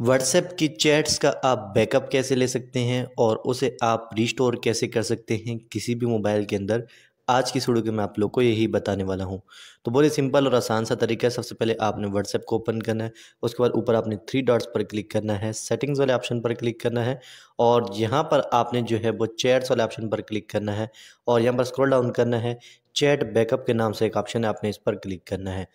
WhatsApp की chats का आप बैकअप कैसे ले सकते हैं और उसे आप रिस्टोर कैसे कर सकते हैं किसी भी मोबाइल के अंदर आज की वीडियो के मैं आप लोग को यही बताने वाला हूं तो बहुत ही सिंपल और आसान सा तरीका है सबसे पहले आपने व्हाट्सएप को ओपन करना है उसके बाद ऊपर आपने थ्री डॉट्स पर क्लिक करना है सेटिंग्स वाले ऑप्शन पर क्लिक करना है और यहाँ पर आपने जो है वो चैट्स वाले ऑप्शन पर क्लिक करना है और यहाँ पर स्क्रोल डाउन करना है चैट बैकअप के नाम से एक ऑप्शन है आपने इस पर क्लिक करना है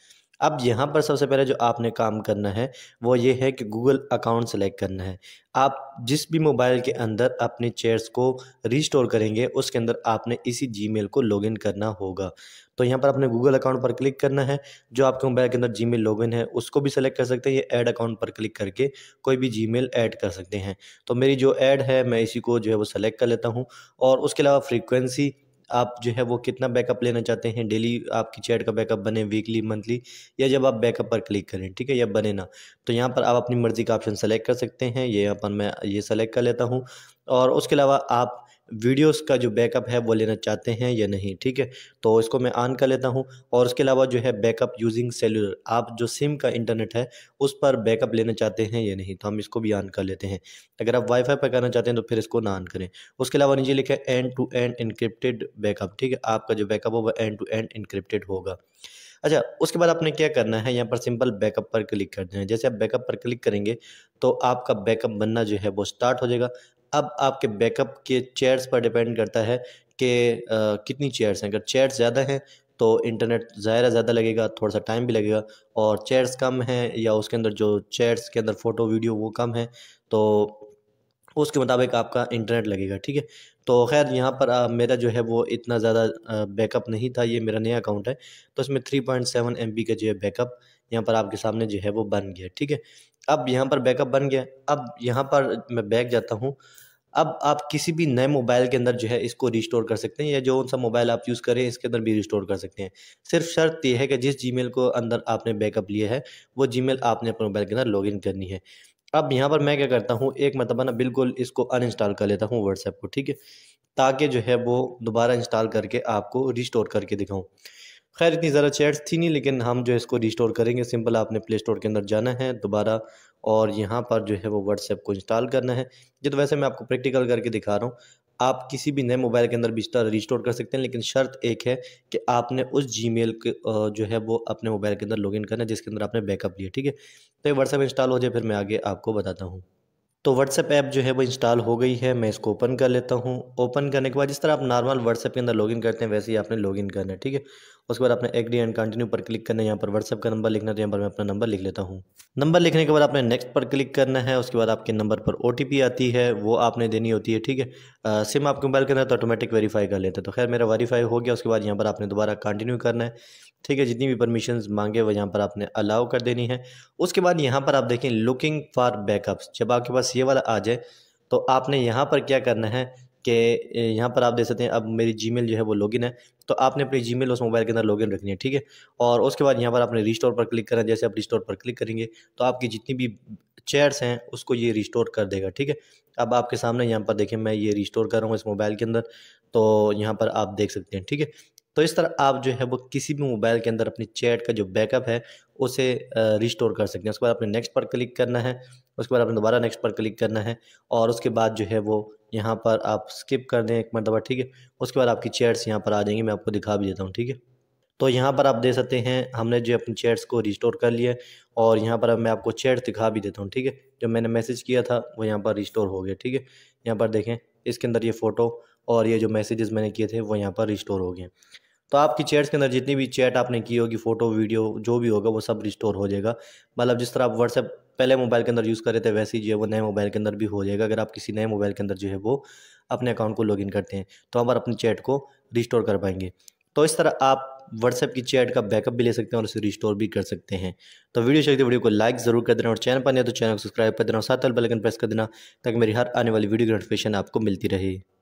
अब यहाँ पर सबसे पहले जो आपने काम करना है वो ये है कि गूगल अकाउंट सेलेक्ट करना है आप जिस भी मोबाइल के अंदर अपने चेयर्स को रिस्टोर करेंगे उसके अंदर आपने इसी जीमेल को लॉगिन करना होगा तो यहाँ पर आपने गूगल अकाउंट पर क्लिक करना है जो आपके मोबाइल के अंदर जी मेल है उसको भी सेलेक्ट कर सकते हैं या ऐड अकाउंट पर क्लिक करके कोई भी जी मेल ऐड कर सकते हैं तो मेरी जो ऐड है मैं इसी को जो है वो सेलेक्ट कर लेता हूँ और उसके अलावा फ्रीक्वेंसी आप जो है वो कितना बैकअप लेना चाहते हैं डेली आपकी चैट का बैकअप बने वीकली मंथली या जब आप बैकअप पर क्लिक करें ठीक है या बने ना तो यहाँ पर आप अपनी मर्ज़ी का ऑप्शन सेलेक्ट कर सकते हैं ये यहाँ पर मैं ये सेलेक्ट कर लेता हूँ और उसके अलावा आप वीडियोस का जो बैकअप है वो लेना चाहते हैं या नहीं ठीक है तो इसको मैं ऑन कर लेता हूँ और उसके अलावा जो है बैकअप यूजिंग सेलुलर आप जो सिम का इंटरनेट है उस पर बैकअप लेना चाहते हैं या नहीं तो हम इसको भी ऑन कर लेते हैं अगर आप वाईफाई पर करना चाहते हैं तो फिर इसको ना ऑन करें उसके अलावा नीचे लिखा है end to end encrypted backup ठीक है आपका जो बैकअप होगा एंड टू एंड इनक्रिप्टेड होगा अच्छा उसके बाद आपने क्या करना है यहाँ पर सिंपल बैकअप पर क्लिक कर देना है जैसे आप बैकअप पर क्लिक करेंगे तो आपका बैकअप बनना जो है वो स्टार्ट हो जाएगा अब आपके बैकअप के चेयर्स पर डिपेंड करता है कि कितनी चेयर्स हैं अगर चेयर्स ज़्यादा हैं तो इंटरनेट ज़ाहिर ज़्यादा लगेगा थोड़ा सा टाइम भी लगेगा और चेयर्स कम हैं या उसके अंदर जो चेयर्स के अंदर फ़ोटो वीडियो वो कम है तो उसके मुताबिक आपका इंटरनेट लगेगा ठीक है तो खैर यहाँ पर आ, मेरा जो है वो इतना ज़्यादा बैकअप नहीं था ये मेरा नया अकाउंट है तो इसमें three point seven M B का जो है बैकअप यहाँ पर आपके सामने जो है वो बन गया ठीक है अब यहाँ पर बैकअप बन गया अब यहाँ पर मैं बैक जाता हूँ अब आप किसी भी नए मोबाइल के अंदर जो है इसको रिस्टोर कर सकते हैं या जो सा मोबाइल आप यूज़ करें इसके अंदर भी रिस्टोर कर सकते हैं सिर्फ शर्त यह है कि जिस जीमेल को अंदर आपने बैकअप लिया है वो जीमेल आपने अपने मोबाइल के अंदर लॉगिन करनी है अब यहाँ पर मैं क्या करता हूँ एक मरतबा ना बिल्कुल इसको अनइंस्टॉल कर लेता हूँ व्हाट्सएप को ठीक है ताकि जो है वो दोबारा इंस्टॉल करके आपको रिस्टोर करके दिखाऊँ खैर इतनी ज़्यादा चैट्स थी नहीं लेकिन हम जो इसको रिस्टोर करेंगे सिंपल आपने प्ले स्टोर के अंदर जाना है दोबारा और यहाँ पर जो है वो व्हाट्सएप को इंस्टॉल करना है ये तो वैसे मैं आपको प्रैक्टिकल करके दिखा रहा हूँ आप किसी भी नए मोबाइल के अंदर भी रिस्टोर कर सकते हैं लेकिन शर्त एक है कि आपने उस जी मेल जो है वो अपने मोबाइल के अंदर लॉगिन करना है जिसके अंदर आपने बैकअप लिया ठीक है तो ये व्हाट्सएप इंस्टॉल हो जाए फिर मैं आगे आपको बताता हूँ तो व्हाट्सएप ऐप जो है वो इंस्टॉल हो गई है मैं इसको ओपन कर लेता हूँ ओपन करने के बाद जिस तरह आप नॉर्मल व्हाट्सएप के अंदर लॉगिन करते हैं वैसे ही आपने लॉगिन करना है ठीक है उसके बाद आपने एग्री एंड कंटिन्यू पर क्लिक करना है यहाँ पर व्हाट्सएप का नंबर लिखना है तो यहाँ पर मैं अपना नंबर लिख लेता हूँ नंबर लिखने के बाद आपने नेक्स्ट पर क्लिक करना है उसके बाद आपके नंबर पर ओ आती है वो आपने देनी होती है ठीक है सिम आपके मोबाइल के अंदर तो ऑटोमेटिक वेरीफाई कर लेते हैं तो खैर मेरा वेरीफाई हो गया उसके बाद यहाँ पर आपने दोबारा कंटिन्यू करना है ठीक है जितनी भी परमिशन मांगे वो यहाँ पर आपने अलाउ कर देनी है उसके बाद यहाँ पर आप देखें लुकिंग फॉर बैकअप्स जब आपके पास ये वाला आ जाए तो आपने यहाँ पर क्या करना है कि यहाँ पर आप देख सकते हैं अब मेरी जी जो है वो लॉगिन है तो आपने अपनी जी उस मोबाइल के अंदर लॉगिन रखनी है ठीक है और उसके बाद यहाँ पर आपने रिस्टोर पर क्लिक करना है जैसे आप रिस्टोर पर क्लिक करेंगे तो आपकी जितनी भी चेयर्स हैं उसको ये रिस्टोर कर देगा ठीक है अब आपके सामने यहाँ पर देखें मैं ये रिस्टोर कर रहा हूँ इस मोबाइल के अंदर तो यहाँ पर आप देख सकते हैं ठीक है तो इस तरह आप जो है वो किसी भी मोबाइल के अंदर अपनी चैट का जो बैकअप है उसे रिस्टोर कर सकते हैं उसके बाद आपने नेक्स्ट पर क्लिक करना है उसके बाद आपने दोबारा नेक्स्ट पर क्लिक करना है और उसके बाद जो है वो यहाँ पर आप स्किप कर दें एक मरतबा ठीक है उसके बाद आपकी चैट्स यहाँ पर आ जाएंगी मैं आपको दिखा भी देता हूँ ठीक है तो यहाँ पर आप देख सकते हैं हमने जो अपनी चैट्स को रिस्टोर कर लिया और यहाँ पर अब मैं आपको चैट दिखा भी देता हूँ ठीक है जब मैंने मैसेज किया था वो यहाँ पर रिस्टोर हो गया ठीक है यहाँ पर देखें इसके अंदर ये फ़ोटो और ये जो मैसेजेस मैंने किए थे वो यहाँ पर रिस्टोर हो गए तो आपकी चैट्स के अंदर जितनी भी चैट आपने की होगी फ़ोटो वीडियो जो भी होगा वो सब रिस्टोर हो जाएगा मतलब जिस तरह आप व्हाट्सएप पहले मोबाइल के अंदर यूज़ कर रहे थे वैसे ही जो है वो नए मोबाइल के अंदर भी हो जाएगा अगर आप किसी नए मोबाइल के अंदर जो है वो अपने अकाउंट को लॉगिन करते हैं तो हम अपनी चैट को रिस्टोर कर पाएंगे तो इस तरह आप व्हाट्सएप की चैट का बैकअप भी ले सकते हैं और उसे रिस्टोर भी कर सकते हैं तो वीडियो चाहिए वीडियो को लाइक जरूर कर देना और चैनल पर नहीं तो चैनल को सब्सक्राइब कर देना और साथ बेल आइकन प्रेस कर देना ताकि मेरी हर आने वाली वीडियो की नोटिफिकेशन आपको मिलती रहे